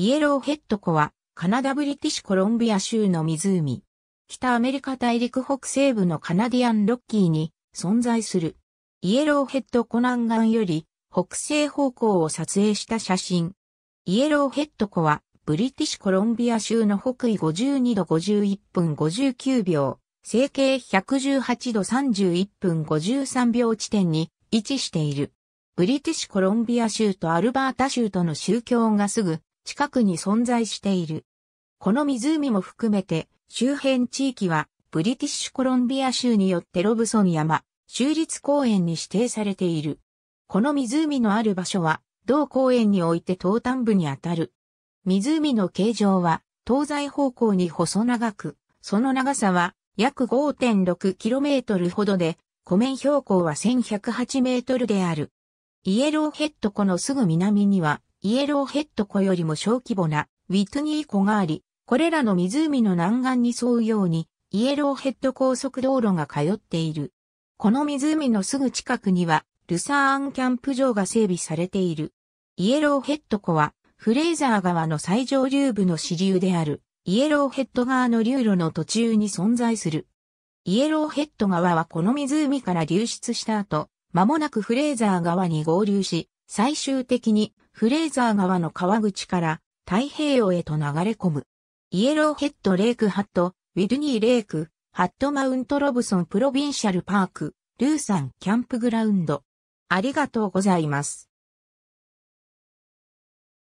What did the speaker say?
イエローヘッド湖は、カナダブリティッシュコロンビア州の湖。北アメリカ大陸北西部のカナディアンロッキーに存在する。イエローヘッド湖南岸より北西方向を撮影した写真。イエローヘッド湖はブリティッシュコロンビア州の北緯52度51分59秒、西経118度31分53秒地点に位置している。ブリティッシュコロンビア州とアルバータ州との宗教がすぐ近くに存在している。この湖も含めて周辺地域はブリティッシュコロンビア州によってロブソン山州立公園に指定されている。この湖のある場所は同公園において東端部にあたる。湖の形状は東西方向に細長く、その長さは約 5.6km ほどで、湖面標高は 1108m である。イエローヘッド湖のすぐ南にはイエローヘッド湖よりも小規模なウィトニー湖があり、これらの湖の南岸に沿うようにイエローヘッド高速道路が通っている。この湖のすぐ近くにはルサーンキャンプ場が整備されている。イエローヘッド湖はフレーザー川の最上流部の支流であるイエローヘッド川の流路の途中に存在する。イエローヘッド川はこの湖から流出した後、間もなくフレーザー川に合流し、最終的にフレーザー川の川口から太平洋へと流れ込む。イエローヘッドレイクハット、ウィルニーレイク、ハットマウントロブソンプロビンシャルパーク、ルーサンキャンプグラウンド。ありがとうございます。